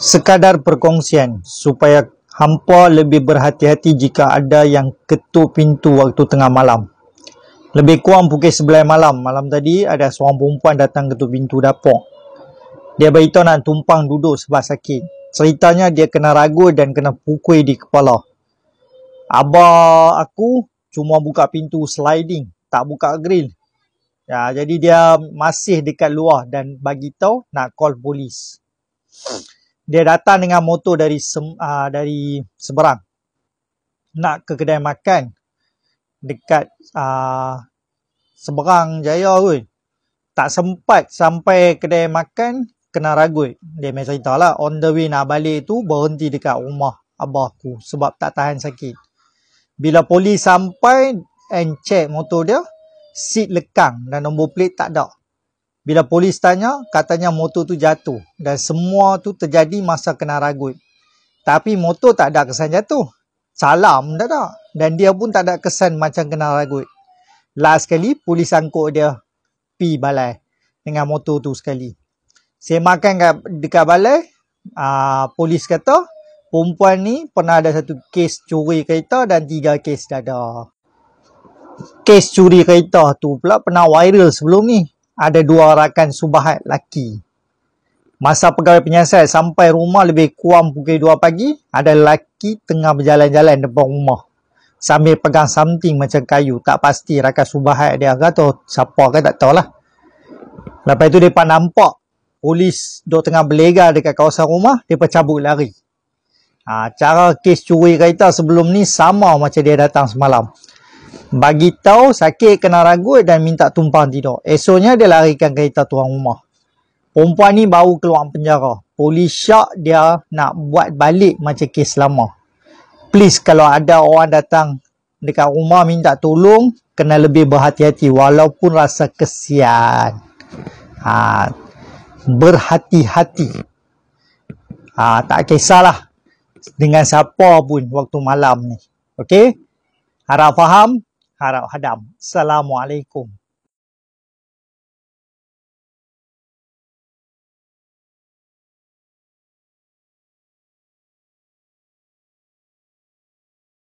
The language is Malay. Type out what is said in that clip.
sekadar perkongsian supaya hampa lebih berhati-hati jika ada yang ketuk pintu waktu tengah malam. Lebih kurang pukul sebelah malam. Malam tadi ada seorang perempuan datang ketuk pintu dapur. Dia beritahu nak tumpang duduk sebab sakit. Ceritanya dia kena ragu dan kena pukul di kepala. Abah aku cuma buka pintu sliding, tak buka grill. Ya, jadi dia masih dekat luar dan bagi tahu nak call polis dia datang dengan motor dari sem, uh, dari seberang nak ke kedai makan dekat uh, seberang Jaya pun tak sempat sampai kedai makan kena ragu. dia main cerita lah on the way nak balik tu berhenti dekat rumah abah aku sebab tak tahan sakit bila polis sampai and check motor dia seat lekang dan nombor plate tak ada bila polis tanya, katanya motor tu jatuh dan semua tu terjadi masa kena ragut. Tapi motor tak ada kesan jatuh. Salam tak ada. Dan dia pun tak ada kesan macam kena ragut. Last kali, polis angkut dia pi balai dengan motor tu sekali. Saya makan kat, dekat balai, aa, ah, polis kata perempuan ni pernah ada satu kes curi kereta dan tiga kes dadah. Kes curi kereta tu pula pernah viral sebelum ni ada dua rakan subahat laki. Masa pegawai penyiasat sampai rumah lebih kurang pukul 2 pagi, ada laki tengah berjalan-jalan depan rumah. Sambil pegang something macam kayu. Tak pasti rakan subahat dia agak atau siapa ke tak tahulah. Lepas itu mereka nampak polis duduk tengah berlega dekat kawasan rumah, mereka cabut lari. Ha, cara kes curi kereta sebelum ni sama macam dia datang semalam bagi tahu sakit kena ragut dan minta tumpang tidur. Esoknya dia larikan kereta tuan rumah. Perempuan ni baru keluar penjara. Polis syak dia nak buat balik macam kes lama. Please kalau ada orang datang dekat rumah minta tolong, kena lebih berhati-hati walaupun rasa kesian. Ha, berhati-hati. Ha, tak kisahlah dengan siapa pun waktu malam ni. Okey? Harap faham. ฮาราฮดัมสลามุอะลัยกุม